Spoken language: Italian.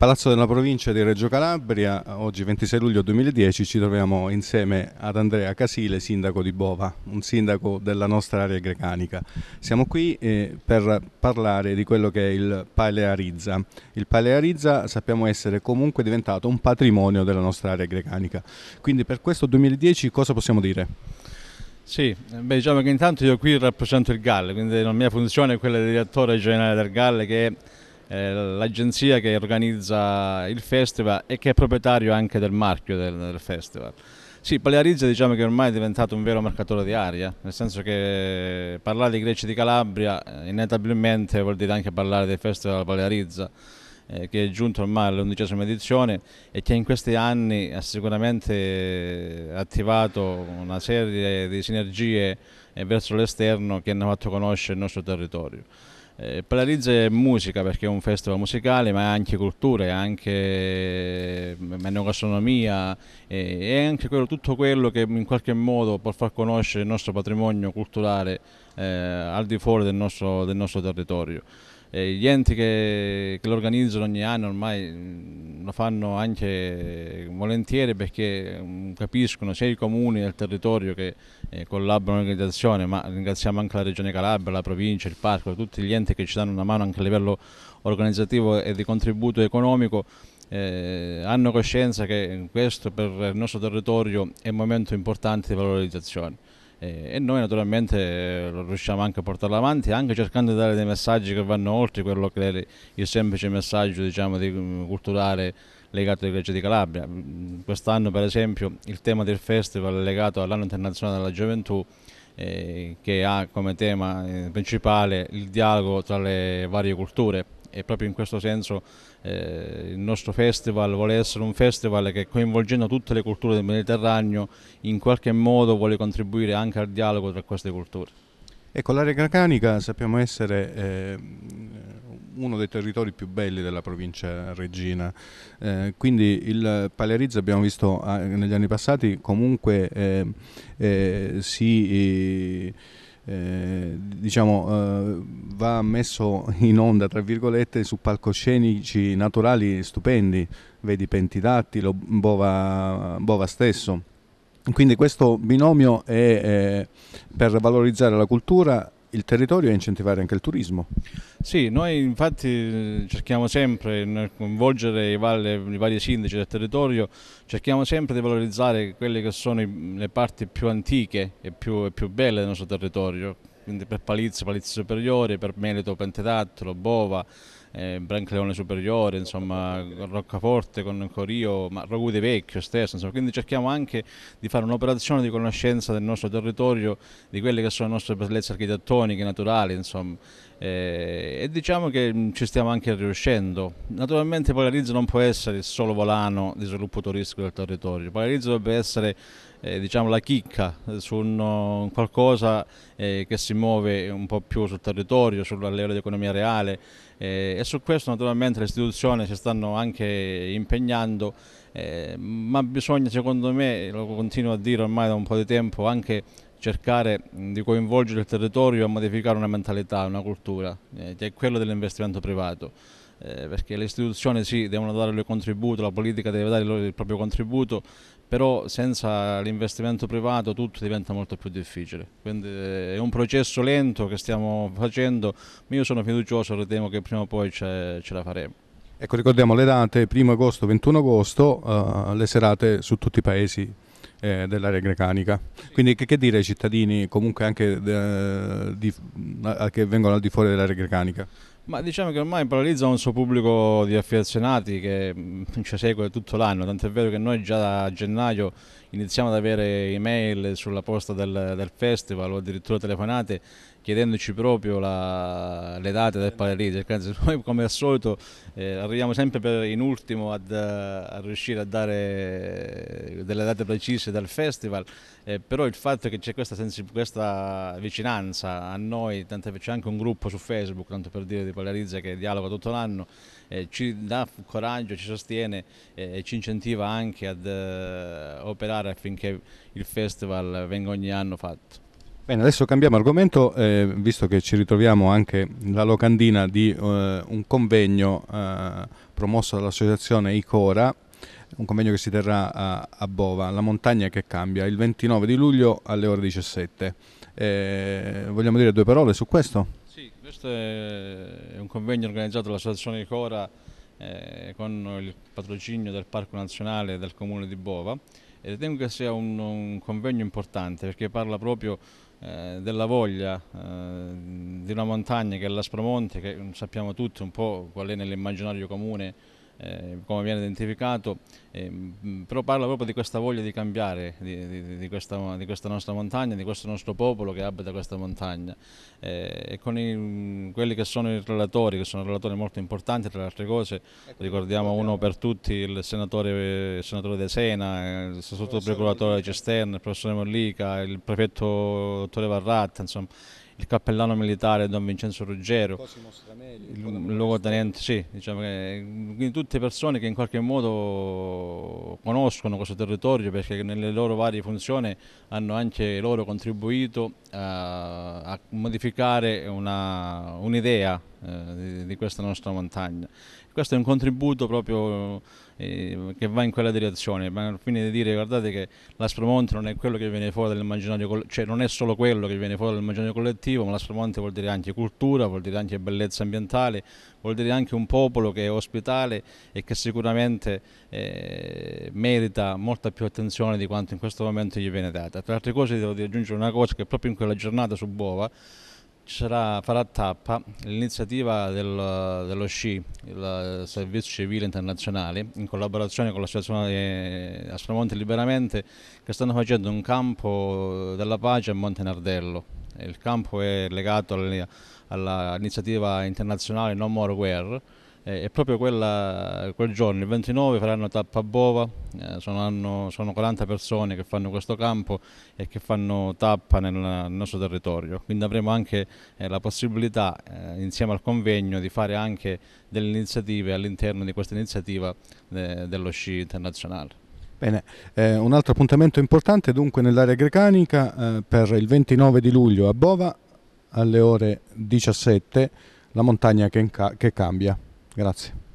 Palazzo della Provincia di Reggio Calabria, oggi 26 luglio 2010 ci troviamo insieme ad Andrea Casile, sindaco di Bova, un sindaco della nostra area grecanica. Siamo qui eh, per parlare di quello che è il Palearizza. Il Palearizza sappiamo essere comunque diventato un patrimonio della nostra area grecanica. Quindi per questo 2010 cosa possiamo dire? Sì, beh, diciamo che intanto io qui rappresento il GAL, quindi la mia funzione è quella di direttore generale del GAL che è eh, l'agenzia che organizza il festival e che è proprietario anche del marchio del, del festival. Sì, Palearizia diciamo che ormai è diventato un vero marcatore di aria, nel senso che parlare di Greci di Calabria eh, inevitabilmente vuol dire anche parlare del Festival Palearizza eh, che è giunto ormai all'undicesima edizione e che in questi anni ha sicuramente attivato una serie di sinergie eh, verso l'esterno che hanno fatto conoscere il nostro territorio. Eh, Paradiso musica perché è un festival musicale, ma anche cultura, anche menogastronomia, è anche quello, tutto quello che in qualche modo può far conoscere il nostro patrimonio culturale eh, al di fuori del nostro, del nostro territorio eh, gli enti che, che lo organizzano ogni anno ormai mm, lo fanno anche volentieri perché mm, capiscono sia i comuni del territorio che eh, collaborano all'organizzazione, ma ringraziamo anche la Regione Calabria, la provincia, il parco, tutti gli enti che ci danno una mano anche a livello organizzativo e di contributo economico. Eh, hanno coscienza che questo per il nostro territorio è un momento importante di valorizzazione e noi naturalmente riusciamo anche a portarlo avanti anche cercando di dare dei messaggi che vanno oltre quello che è il semplice messaggio diciamo, mm, culturale legato alla Grecia di Calabria. Mm, quest'anno per esempio il tema del festival è legato all'anno internazionale della gioventù eh, che ha come tema eh, principale il dialogo tra le varie culture e proprio in questo senso eh, il nostro festival vuole essere un festival che coinvolgendo tutte le culture del Mediterraneo in qualche modo vuole contribuire anche al dialogo tra queste culture. Ecco, l'area gracanica sappiamo essere eh, uno dei territori più belli della provincia regina, eh, quindi il Palerizzo abbiamo visto ah, negli anni passati comunque eh, eh, si... Eh, diciamo, eh, va messo in onda tra virgolette su palcoscenici naturali stupendi, vedi Pentidattilo, Bova, Bova stesso. Quindi questo binomio è eh, per valorizzare la cultura il territorio e incentivare anche il turismo. Sì, noi infatti eh, cerchiamo sempre di coinvolgere i vari, i vari sindaci del territorio, cerchiamo sempre di valorizzare quelle che sono le parti più antiche e più, e più belle del nostro territorio, quindi per Palizzo, Palizzo Superiore, per Melito, Pentetattolo, Bova, eh, Brancleone Superiore, insomma, Roccaforte con Corio, ma Rogude Vecchio stesso, insomma, quindi cerchiamo anche di fare un'operazione di conoscenza del nostro territorio, di quelle che sono le nostre bellezze architettoniche, naturali, insomma. Eh, e diciamo che mm, ci stiamo anche riuscendo. Naturalmente Polarizzo non può essere il solo volano di sviluppo turistico del territorio, Polarizzo dovrebbe essere eh, diciamo, la chicca su un, qualcosa eh, che si muove un po' più sul territorio, sulla livello di economia reale eh, e su questo naturalmente le istituzioni si stanno anche impegnando. Eh, ma bisogna secondo me, lo continuo a dire ormai da un po' di tempo, anche cercare di coinvolgere il territorio a modificare una mentalità, una cultura, eh, che è quella dell'investimento privato. Eh, perché le istituzioni sì devono dare il loro contributo, la politica deve dare il, loro, il proprio contributo, però senza l'investimento privato tutto diventa molto più difficile. Quindi eh, è un processo lento che stiamo facendo, ma io sono fiducioso e ritengo che prima o poi ce, ce la faremo. Ecco, ricordiamo le date, 1 agosto, 21 agosto, eh, le serate su tutti i paesi eh, dell'area grecanica. Quindi che, che, dire ai cittadini comunque anche de, eh, di, che vengono al di fuori dell'area grecanica? Ma diciamo che ormai paralizza un suo pubblico di affezionati che mm, ci segue tutto l'anno, tant'è vero che noi già da gennaio iniziamo ad avere email sulla posta del, del festival o addirittura telefonate chiedendoci proprio la, le date del Paralisi, noi come al solito eh, arriviamo sempre per, in ultimo ad, eh, a riuscire a dare eh, delle date precise dal festival, eh, però il fatto che c'è questa, questa, vicinanza a noi, tanto c'è anche un gruppo su Facebook, tanto per dire di Polarizza che dialoga tutto l'anno, eh, ci dà coraggio, ci sostiene eh, e ci incentiva anche ad operare affinché il festival venga ogni anno fatto. Bene, adesso cambiamo argomento, eh, visto che ci ritroviamo anche nella locandina di eh, un convegno eh, promosso dall'associazione ICORA, un convegno che si terrà a, a, Bova, La montagna che cambia, il 29 di luglio alle ore 17. Eh, vogliamo dire due parole su questo? Sì, questo è un convegno organizzato dall'associazione ICORA eh, con il patrocinio del Parco Nazionale del Comune di Bova e ritengo che sia un, un convegno importante perché parla proprio eh, della voglia eh, di una montagna che è l'Aspromonte, che mm, sappiamo tutti un po' qual è nell'immaginario comune eh, come viene identificato, eh, mm, però parla proprio di questa voglia di cambiare, di, di, di, questa, di, questa, nostra montagna, di questo nostro popolo che abita questa montagna. Eh, e con i, mm, quelli che sono i relatori, che sono relatori molto importanti, tra le altre cose, ecco, ricordiamo uno per tutti, il senatore, il senatore De Sena, il sottoprocuratore Cisterna, il professore Mollica, il prefetto dottore Varratta, insomma il cappellano militare Don Vincenzo Ruggero, il luogotenente, sì, diciamo che, quindi tutte persone che in qualche modo conoscono questo territorio perché nelle loro varie funzioni hanno anche loro contribuito a, a modificare un'idea un eh, di, di, questa nostra montagna. Questo è un contributo proprio eh, che va in quella direzione, ma al fine di dire guardate che l'aspromonte non è quello che viene fuori dall'immaginario cioè non è solo quello che viene fuori dall'immaginario collettivo, ma l'aspromonte vuol dire anche cultura, vuol dire anche bellezza ambientale, vuol dire anche un popolo che è ospitale e che sicuramente eh, merita molta più attenzione di quanto in questo momento gli viene data. Tra altre cose devo aggiungere una cosa che proprio in quella giornata su Bova sarà, farà tappa l'iniziativa del, dello SCI, il Servizio Civile Internazionale, in collaborazione con l'associazione eh, Astromonte Liberamente, che stanno facendo un campo della pace a Monte Nardello. Il campo è legato all'iniziativa internazionale No More Guerre, e eh, proprio quella, quel giorno, il 29, faranno tappa a Bova, eh, sono, hanno, sono, 40 persone che fanno questo campo e che fanno tappa nel, nel nostro territorio, quindi avremo anche eh, la possibilità eh, insieme al convegno di fare anche delle iniziative all'interno di questa iniziativa eh, dello sci internazionale. Bene, eh, un altro appuntamento importante dunque nell'area grecanica eh, per il 29 di luglio a Bova alle ore 17 la montagna che, che cambia. Grazie.